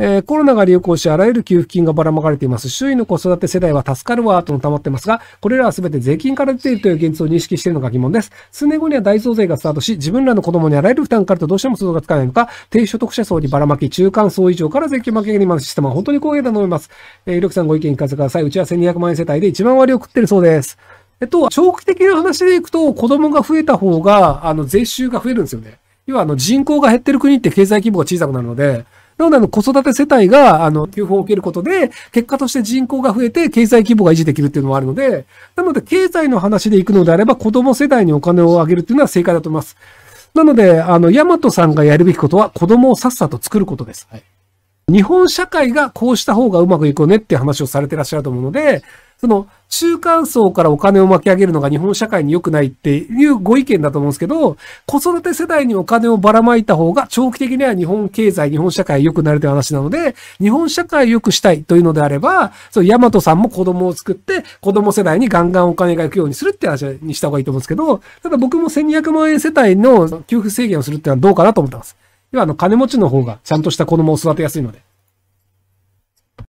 えー、コロナが流行し、あらゆる給付金がばらまかれています。周囲の子育て世代は助かるわ、とのたまってますが、これらは全て税金から出ているという現実を認識しているのが疑問です。数年後には大増税がスタートし、自分らの子供にあらゆる負担があるとどうしても想像がつかないのか、低所得者層にばらまき、中間層以上から税金負けにます。システムは本当に光栄だと思います。えー、りょさんご意見聞かせてください。うちは1200万円世帯で1万割を食ってるそうです。えっと、長期的な話でいくと、子供が増えた方が、あの、税収が増えるんですよね。要は、あの、人口が減ってる国って経済規模が小さくなるので、なので、あの、子育て世帯が、あの、給付を受けることで、結果として人口が増えて、経済規模が維持できるっていうのもあるので、なので、経済の話でいくのであれば、子供世代にお金をあげるっていうのは正解だと思います。なので、あの、ヤマトさんがやるべきことは、子供をさっさと作ることです。はい日本社会がこうした方がうまくいくよねっていう話をされてらっしゃると思うので、その中間層からお金を巻き上げるのが日本社会に良くないっていうご意見だと思うんですけど、子育て世代にお金をばらまいた方が長期的には日本経済、日本社会良くなるという話なので、日本社会良くしたいというのであれば、そう、ヤマトさんも子供を作って、子供世代にガンガンお金が行くようにするって話にした方がいいと思うんですけど、ただ僕も1200万円世帯の給付制限をするっていうのはどうかなと思ってます。要はあの、金持ちの方がちゃんとした子供を育てやすいので。